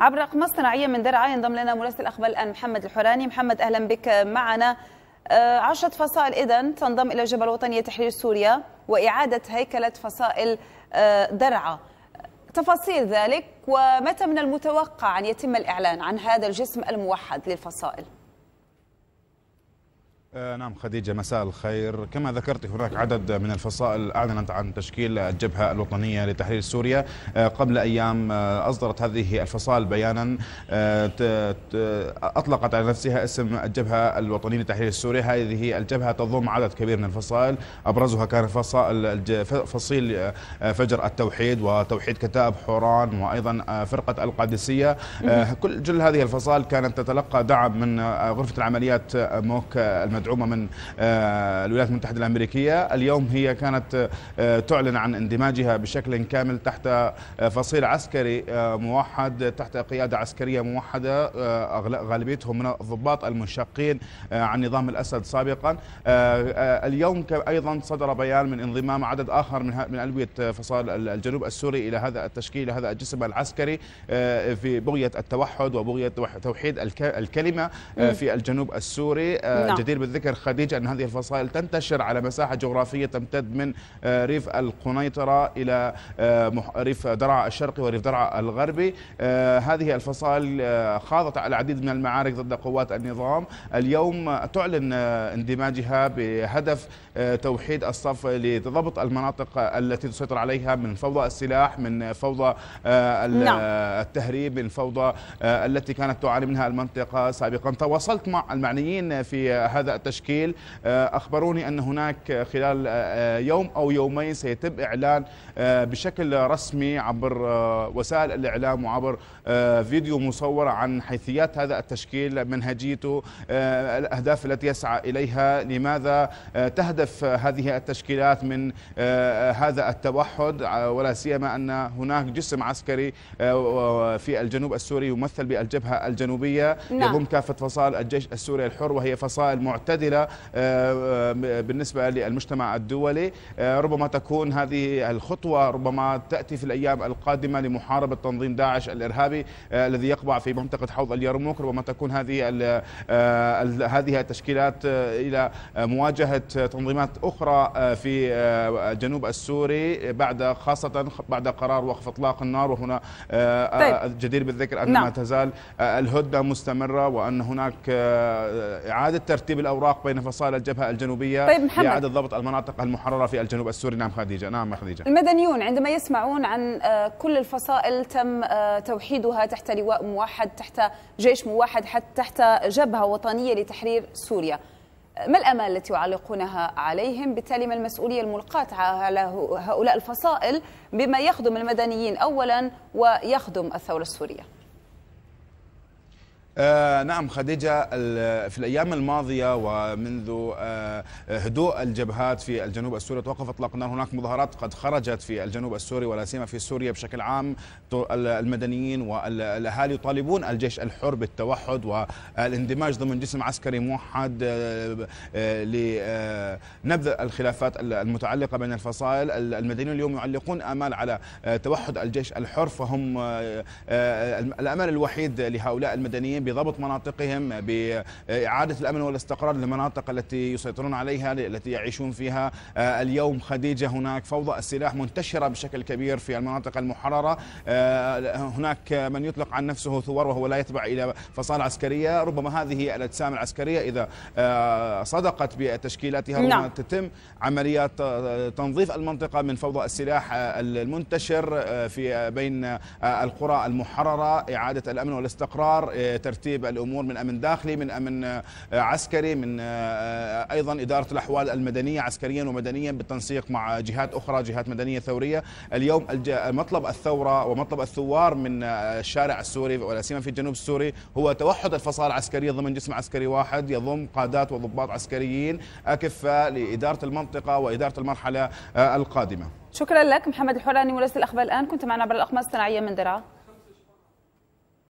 عبر أقمار صناعية من درعا ينضم لنا مراسل أخبار الآن محمد الحوراني محمد أهلا بك معنا آه، عشرة فصائل إذا تنضم إلى جبهة الوطنية تحرير سوريا وإعادة هيكلة فصائل آه، درعا تفاصيل ذلك ومتى من المتوقع أن يتم الإعلان عن هذا الجسم الموحد للفصائل؟ آه نعم خديجة مساء الخير كما ذكرت هناك عدد من الفصائل أعلنت عن تشكيل الجبهة الوطنية لتحرير سوريا آه قبل أيام آه أصدرت هذه الفصائل بيانا آه، أطلقت على نفسها اسم الجبهة الوطنية لتحرير سوريا هذه الجبهة تضم عدد كبير من الفصائل أبرزها كان فصائل فصيل آه، فجر التوحيد وتوحيد كتاب حوران وأيضا آه، فرقة القادسية كل جل هذه الفصائل كانت تتلقى دعم من غرفة العمليات موك المدينة مدعومه من آه، الولايات المتحده الامريكيه، اليوم هي كانت آه، تعلن عن اندماجها بشكل كامل تحت آه، فصيل عسكري موحد تحت قياده عسكريه موحده غالبيتهم من الضباط المنشقين عن نظام الاسد سابقا. اليوم ايضا صدر بيان من انضمام عدد اخر من من الويه فصائل الجنوب السوري الى هذا التشكيل الى هذا الجسم العسكري في بغيه التوحد وبغيه توحيد الكلمه في الجنوب السوري نعم. جدير ذكر خديجة أن هذه الفصائل تنتشر على مساحة جغرافية تمتد من آه، ريف القنيطرة إلى آه، ريف درعا الشرقي وريف درعا الغربي آه، هذه الفصائل خاضت على العديد من المعارك ضد قوات النظام اليوم تعلن اندماجها بهدف توحيد الصف لضبط المناطق التي تسيطر عليها من فوضى السلاح من فوضى نعم. التهريب من فوضى التي كانت تعاني منها المنطقة سابقا تواصلت مع المعنيين في هذا التشكيل آه، أخبروني أن هناك خلال آه، آه، يوم أو يومين سيتم إعلان بشكل رسمي عبر وسائل الإعلام وعبر فيديو مصور عن حيثيات هذا التشكيل منهجيته الأهداف التي يسعى إليها لماذا تهدف هذه التشكيلات من هذا التوحد ولا سيما أن هناك جسم عسكري في الجنوب السوري يمثل بالجبهة الجنوبية نعم. يضم كافة فصائل الجيش السوري الحر وهي فصائل معتمدة معتدلة آه، آه، بالنسبة للمجتمع الدولي آه، ربما تكون هذه الخطوة ربما تأتي في الأيام القادمة لمحاربة تنظيم داعش الإرهابي الذي يقبع في منطقة حوض اليرموك ربما تكون هذه هذه التشكيلات إلى مواجهة تنظيمات أخرى في الجنوب السوري بعد خاصة بعد قرار وقف إطلاق النار وهنا الجدير طيب. جدير بالذكر نعم. أن ما تزال الهدنة مستمرة وأن هناك إعادة ترتيب الأوراق الأوراق بين فصائل الجبهة الجنوبية طيب محمد. لإعادة ضبط المناطق المحررة في الجنوب السوري نعم خديجة نعم خديجة المدنيون عندما يسمعون عن آه، كل الفصائل تم آه، توحيدها تحت لواء موحد تحت جيش موحد حتى تحت جبهة وطنية لتحرير سوريا آه، ما الامال التي يعلقونها عليهم بالتالي ما المسؤوليه الملقاه على هؤلاء الفصائل بما يخدم المدنيين اولا ويخدم الثوره السوريه آه نعم خديجة في الأيام الماضية ومنذ آه هدوء الجبهات في الجنوب السوري توقف إطلاق النار هناك مظاهرات قد خرجت في الجنوب السوري ولا سيما في سوريا بشكل عام المدنيين والأهالي يطالبون الجيش الحر بالتوحد والاندماج ضمن جسم عسكري موحد آه، آه، لنبذ آه، الخلافات المتعلقة بين الفصائل المدنيون اليوم يعلقون آمال على توحد الجيش الحر فهم الأمل الوحيد لهؤلاء المدنيين المدنيين بضبط مناطقهم بإعادة الأمن والاستقرار للمناطق التي يسيطرون عليها التي يعيشون فيها آه، اليوم خديجة هناك فوضى السلاح منتشرة بشكل كبير في المناطق المحررة آه، هناك من يطلق عن نفسه ثور وهو لا يتبع إلى فصائل عسكرية ربما هذه الأجسام العسكرية إذا آه، صدقت بتشكيلاتها ربما نعم. تتم عمليات تنظيف المنطقة من فوضى السلاح المنتشر في بين القرى المحررة إعادة الأمن والاستقرار ترتيب الامور من امن داخلي من امن آه، عسكري من آه، آه، ايضا اداره الاحوال المدنيه عسكريا ومدنيا بالتنسيق مع جهات اخرى جهات مدنيه ثوريه اليوم مطلب الثوره ومطلب الثوار من الشارع السوري ولا سيما في الجنوب السوري هو توحد الفصائل العسكريه ضمن جسم عسكري واحد يضم قادات وضباط عسكريين اكفاء لاداره المنطقه واداره المرحله القادمه شكرا لك محمد الحوراني مراسل الاخبار الان كنت معنا عبر الاقمار الصناعيه من درعا